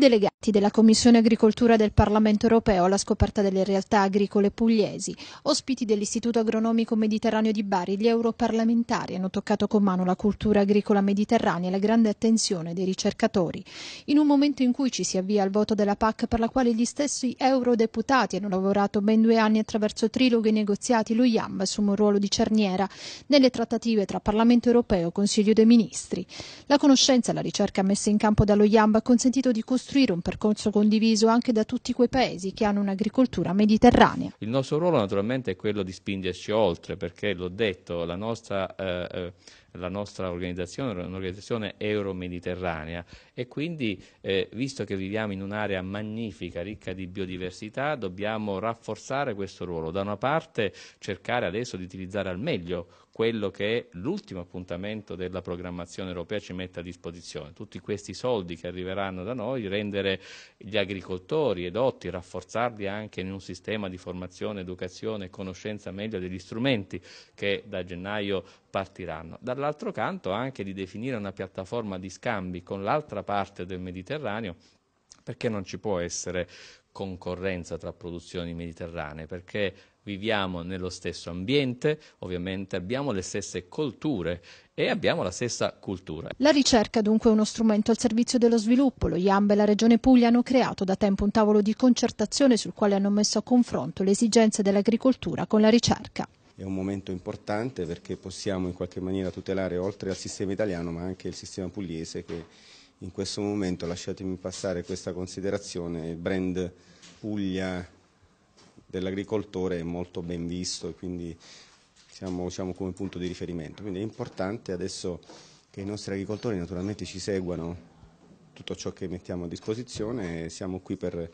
i della Commissione Agricoltura del Parlamento Europeo alla scoperta delle realtà agricole pugliesi. Ospiti dell'Istituto Agronomico Mediterraneo di Bari, gli europarlamentari hanno toccato con mano la cultura agricola mediterranea e la grande attenzione dei ricercatori. In un momento in cui ci si avvia al voto della PAC per la quale gli stessi eurodeputati hanno lavorato ben due anni attraverso triloghi e negoziati, lo IAM assume un ruolo di cerniera nelle trattative tra Parlamento Europeo e Consiglio dei Ministri. La conoscenza e la ricerca messa in campo dallo IAMB ha consentito di costruire un percorso percorso condiviso anche da tutti quei paesi che hanno un'agricoltura mediterranea. Il nostro ruolo naturalmente è quello di spingerci oltre, perché l'ho detto, la nostra... Eh, eh la nostra organizzazione è un'organizzazione euro-mediterranea e quindi, eh, visto che viviamo in un'area magnifica, ricca di biodiversità, dobbiamo rafforzare questo ruolo. Da una parte cercare adesso di utilizzare al meglio quello che è l'ultimo appuntamento della programmazione europea ci mette a disposizione. Tutti questi soldi che arriveranno da noi, rendere gli agricoltori edotti, rafforzarli anche in un sistema di formazione, educazione e conoscenza meglio degli strumenti che da gennaio partiranno. Dall'altro canto anche di definire una piattaforma di scambi con l'altra parte del Mediterraneo perché non ci può essere concorrenza tra produzioni mediterranee, perché viviamo nello stesso ambiente, ovviamente abbiamo le stesse colture e abbiamo la stessa cultura. La ricerca dunque è uno strumento al servizio dello sviluppo. Lo IAMB e la Regione Puglia hanno creato da tempo un tavolo di concertazione sul quale hanno messo a confronto le esigenze dell'agricoltura con la ricerca è un momento importante perché possiamo in qualche maniera tutelare oltre al sistema italiano ma anche il sistema pugliese che in questo momento, lasciatemi passare questa considerazione, il brand Puglia dell'agricoltore è molto ben visto e quindi siamo diciamo, come punto di riferimento. Quindi è importante adesso che i nostri agricoltori naturalmente ci seguano tutto ciò che mettiamo a disposizione e siamo qui per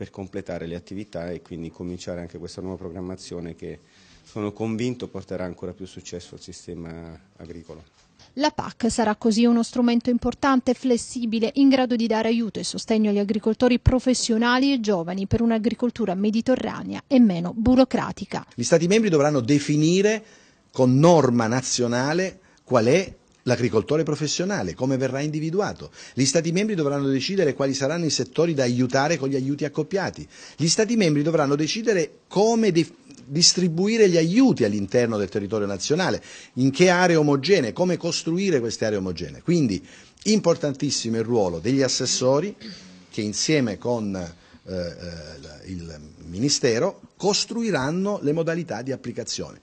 per completare le attività e quindi cominciare anche questa nuova programmazione che sono convinto porterà ancora più successo al sistema agricolo. La PAC sarà così uno strumento importante e flessibile in grado di dare aiuto e sostegno agli agricoltori professionali e giovani per un'agricoltura mediterranea e meno burocratica. Gli Stati membri dovranno definire con norma nazionale qual è L'agricoltore professionale, come verrà individuato? Gli Stati membri dovranno decidere quali saranno i settori da aiutare con gli aiuti accoppiati. Gli Stati membri dovranno decidere come de distribuire gli aiuti all'interno del territorio nazionale, in che aree omogenee, come costruire queste aree omogenee. Quindi importantissimo il ruolo degli assessori che insieme con eh, eh il Ministero costruiranno le modalità di applicazione.